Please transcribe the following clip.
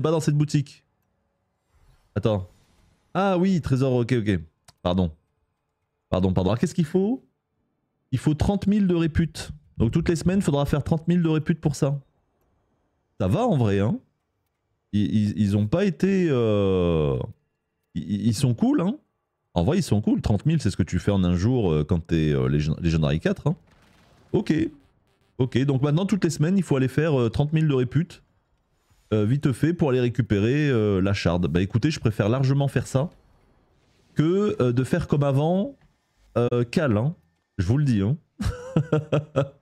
pas dans cette boutique. Attends. Ah oui, trésor, ok, ok. Pardon. Pardon, pardon. qu'est-ce qu'il faut Il faut 30 000 de répute. Donc toutes les semaines, il faudra faire 30 000 de répute pour ça. Ça va en vrai, hein ils, ils, ont pas été... Euh, ils, sont cool, hein En vrai, ils sont cool. 30 000, c'est ce que tu fais en un jour euh, quand t'es les Legendary 4. ok. Ok, donc maintenant, toutes les semaines, il faut aller faire 30 euh, 000 de répute. Euh, vite fait pour aller récupérer euh, la charde Bah écoutez, je préfère largement faire ça que euh, de faire comme avant, cal, hein. je vous le dis. Hein.